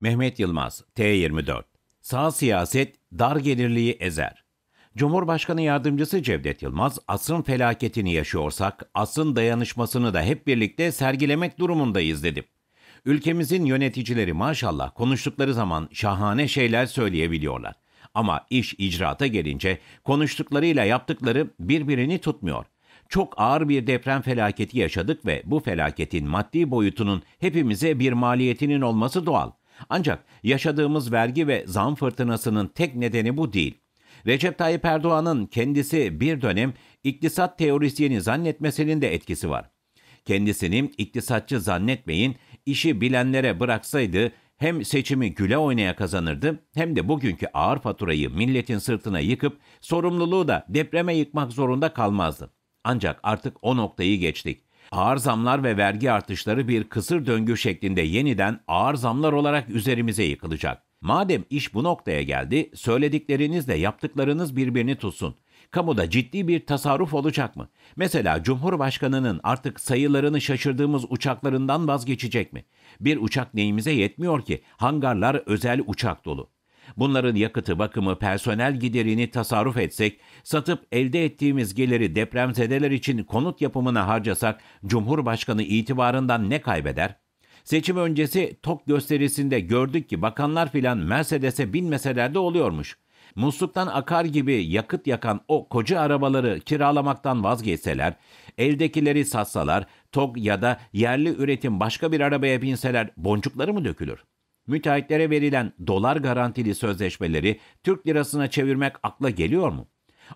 Mehmet Yılmaz, T24. Sağ siyaset dar gelirliği ezer. Cumhurbaşkanı yardımcısı Cevdet Yılmaz, asrın felaketini yaşıyorsak, asrın dayanışmasını da hep birlikte sergilemek durumundayız dedi. Ülkemizin yöneticileri maşallah konuştukları zaman şahane şeyler söyleyebiliyorlar. Ama iş icraata gelince konuştuklarıyla yaptıkları birbirini tutmuyor. Çok ağır bir deprem felaketi yaşadık ve bu felaketin maddi boyutunun hepimize bir maliyetinin olması doğal. Ancak yaşadığımız vergi ve zam fırtınasının tek nedeni bu değil. Recep Tayyip Erdoğan'ın kendisi bir dönem iktisat teorisyeni zannetmesinin de etkisi var. Kendisini iktisatçı zannetmeyin, işi bilenlere bıraksaydı hem seçimi güle oynaya kazanırdı hem de bugünkü ağır faturayı milletin sırtına yıkıp sorumluluğu da depreme yıkmak zorunda kalmazdı. Ancak artık o noktayı geçtik. Ağır zamlar ve vergi artışları bir kısır döngü şeklinde yeniden ağır zamlar olarak üzerimize yıkılacak. Madem iş bu noktaya geldi, söylediklerinizle yaptıklarınız birbirini tutsun. Kamuda ciddi bir tasarruf olacak mı? Mesela Cumhurbaşkanının artık sayılarını şaşırdığımız uçaklarından vazgeçecek mi? Bir uçak neyimize yetmiyor ki? Hangarlar özel uçak dolu. Bunların yakıtı, bakımı, personel giderini tasarruf etsek, satıp elde ettiğimiz geliri depremzedeler için konut yapımına harcasak Cumhurbaşkanı itibarından ne kaybeder? Seçim öncesi TOK gösterisinde gördük ki bakanlar filan Mercedes'e binmeseler de oluyormuş. Musluktan akar gibi yakıt yakan o koca arabaları kiralamaktan vazgeçseler, eldekileri satsalar, tok ya da yerli üretim başka bir arabaya binseler boncukları mı dökülür?'' müteahhitlere verilen dolar garantili sözleşmeleri Türk lirasına çevirmek akla geliyor mu?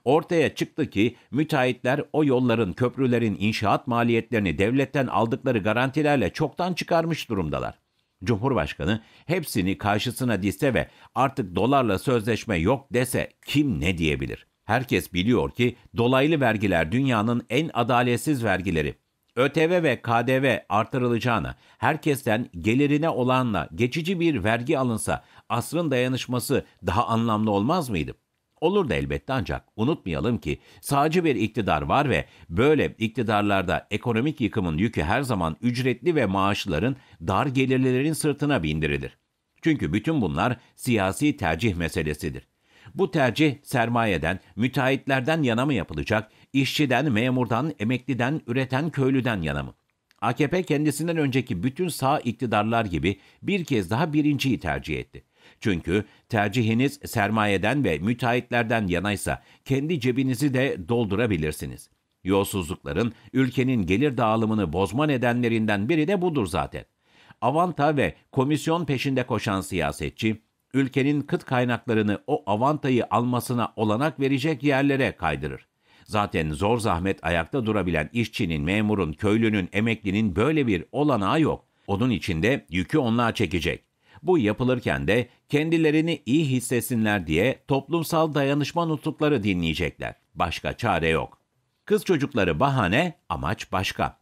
Ortaya çıktı ki müteahhitler o yolların, köprülerin inşaat maliyetlerini devletten aldıkları garantilerle çoktan çıkarmış durumdalar. Cumhurbaşkanı hepsini karşısına dizse ve artık dolarla sözleşme yok dese kim ne diyebilir? Herkes biliyor ki dolaylı vergiler dünyanın en adaletsiz vergileri. ÖTV ve KDV artırılacağına, herkesten gelirine olanla geçici bir vergi alınsa asrın dayanışması daha anlamlı olmaz mıydı? Olur da elbette ancak unutmayalım ki sağcı bir iktidar var ve böyle iktidarlarda ekonomik yıkımın yükü her zaman ücretli ve maaşların dar gelirlilerin sırtına bindirilir. Çünkü bütün bunlar siyasi tercih meselesidir. Bu tercih sermayeden, müteahhitlerden yana mı yapılacak İşçiden, memurdan, emekliden, üreten, köylüden yana mı? AKP kendisinden önceki bütün sağ iktidarlar gibi bir kez daha birinciyi tercih etti. Çünkü tercihiniz sermayeden ve müteahhitlerden yanaysa kendi cebinizi de doldurabilirsiniz. Yolsuzlukların ülkenin gelir dağılımını bozma nedenlerinden biri de budur zaten. Avanta ve komisyon peşinde koşan siyasetçi, ülkenin kıt kaynaklarını o avantayı almasına olanak verecek yerlere kaydırır. Zaten zor zahmet ayakta durabilen işçinin, memurun, köylünün, emeklinin böyle bir olanağı yok. Onun için de yükü onlar çekecek. Bu yapılırken de kendilerini iyi hissetsinler diye toplumsal dayanışma nutukları dinleyecekler. Başka çare yok. Kız çocukları bahane, amaç başka.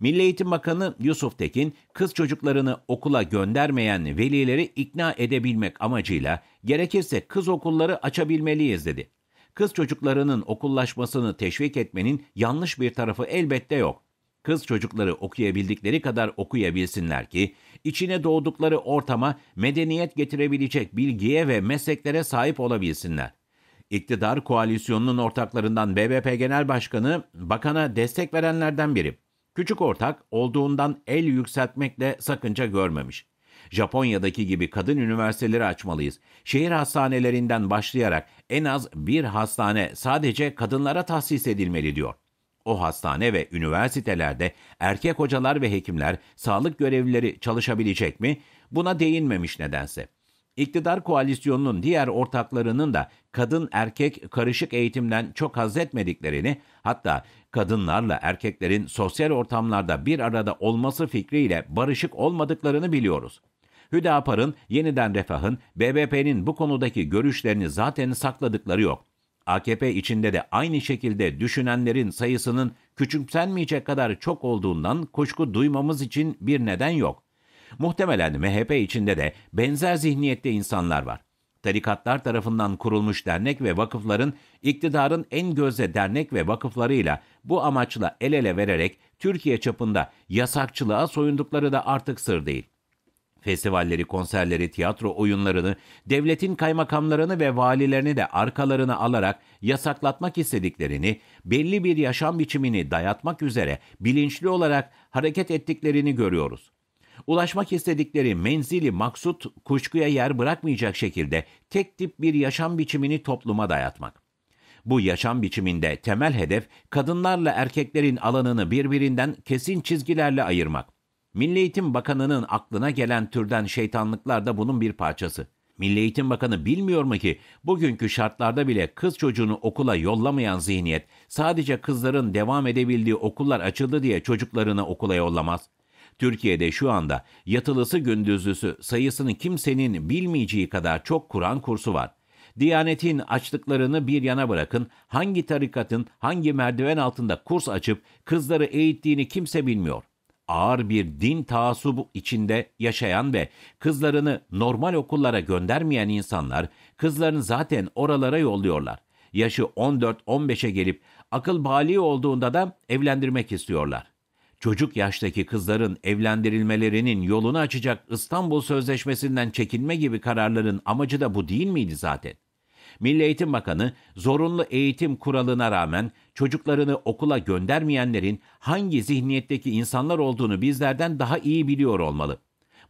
Milli Eğitim Bakanı Yusuf Tekin, kız çocuklarını okula göndermeyen velileri ikna edebilmek amacıyla gerekirse kız okulları açabilmeliyiz dedi. Kız çocuklarının okullaşmasını teşvik etmenin yanlış bir tarafı elbette yok. Kız çocukları okuyabildikleri kadar okuyabilsinler ki içine doğdukları ortama medeniyet getirebilecek bilgiye ve mesleklere sahip olabilsinler. İktidar koalisyonunun ortaklarından BBP Genel Başkanı bakana destek verenlerden biri. Küçük ortak olduğundan el yükseltmekle sakınca görmemiş. Japonya'daki gibi kadın üniversiteleri açmalıyız. Şehir hastanelerinden başlayarak en az bir hastane sadece kadınlara tahsis edilmeli diyor. O hastane ve üniversitelerde erkek hocalar ve hekimler, sağlık görevlileri çalışabilecek mi? Buna değinmemiş nedense. İktidar koalisyonunun diğer ortaklarının da kadın erkek karışık eğitimden çok haz etmediklerini, hatta kadınlarla erkeklerin sosyal ortamlarda bir arada olması fikriyle barışık olmadıklarını biliyoruz. Hüdapar'ın, yeniden Refah'ın, BBP'nin bu konudaki görüşlerini zaten sakladıkları yok. AKP içinde de aynı şekilde düşünenlerin sayısının küçümsenmeyecek kadar çok olduğundan kuşku duymamız için bir neden yok. Muhtemelen MHP içinde de benzer zihniyette insanlar var. Tarikatlar tarafından kurulmuş dernek ve vakıfların iktidarın en gözde dernek ve vakıflarıyla bu amaçla el ele vererek Türkiye çapında yasakçılığa soyundukları da artık sır değil. Festivalleri, konserleri, tiyatro oyunlarını, devletin kaymakamlarını ve valilerini de arkalarına alarak yasaklatmak istediklerini, belli bir yaşam biçimini dayatmak üzere bilinçli olarak hareket ettiklerini görüyoruz. Ulaşmak istedikleri menzili maksut kuşkuya yer bırakmayacak şekilde tek tip bir yaşam biçimini topluma dayatmak. Bu yaşam biçiminde temel hedef kadınlarla erkeklerin alanını birbirinden kesin çizgilerle ayırmak Milli Eğitim Bakanı'nın aklına gelen türden şeytanlıklar da bunun bir parçası. Milli Eğitim Bakanı bilmiyor mu ki bugünkü şartlarda bile kız çocuğunu okula yollamayan zihniyet sadece kızların devam edebildiği okullar açıldı diye çocuklarını okula yollamaz. Türkiye'de şu anda yatılısı gündüzlüsü sayısını kimsenin bilmeyeceği kadar çok Kur'an kursu var. Diyanetin açtıklarını bir yana bırakın, hangi tarikatın hangi merdiven altında kurs açıp kızları eğittiğini kimse bilmiyor ağır bir din taassubu içinde yaşayan ve kızlarını normal okullara göndermeyen insanlar kızlarını zaten oralara yolluyorlar. Yaşı 14-15'e gelip akıl bali olduğunda da evlendirmek istiyorlar. Çocuk yaştaki kızların evlendirilmelerinin yolunu açacak İstanbul Sözleşmesi'nden çekinme gibi kararların amacı da bu değil miydi zaten? Milli Eğitim Bakanı zorunlu eğitim kuralına rağmen çocuklarını okula göndermeyenlerin hangi zihniyetteki insanlar olduğunu bizlerden daha iyi biliyor olmalı.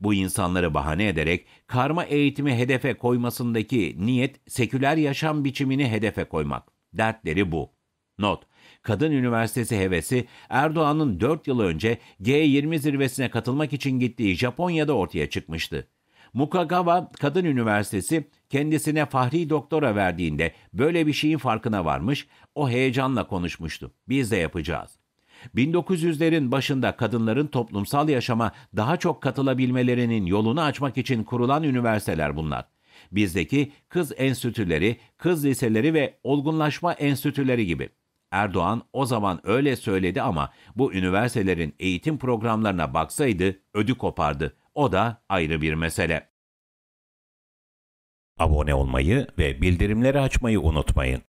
Bu insanları bahane ederek karma eğitimi hedefe koymasındaki niyet seküler yaşam biçimini hedefe koymak. Dertleri bu. Not: Kadın Üniversitesi hevesi Erdoğan'ın 4 yıl önce G20 zirvesine katılmak için gittiği Japonya'da ortaya çıkmıştı. Mukagawa Kadın Üniversitesi kendisine Fahri Doktor'a verdiğinde böyle bir şeyin farkına varmış, o heyecanla konuşmuştu. Biz de yapacağız. 1900'lerin başında kadınların toplumsal yaşama daha çok katılabilmelerinin yolunu açmak için kurulan üniversiteler bunlar. Bizdeki kız enstitüleri, kız liseleri ve olgunlaşma enstitüleri gibi. Erdoğan o zaman öyle söyledi ama bu üniversitelerin eğitim programlarına baksaydı ödü kopardı. O da ayrı bir mesele. Abone olmayı ve bildirimleri açmayı unutmayın.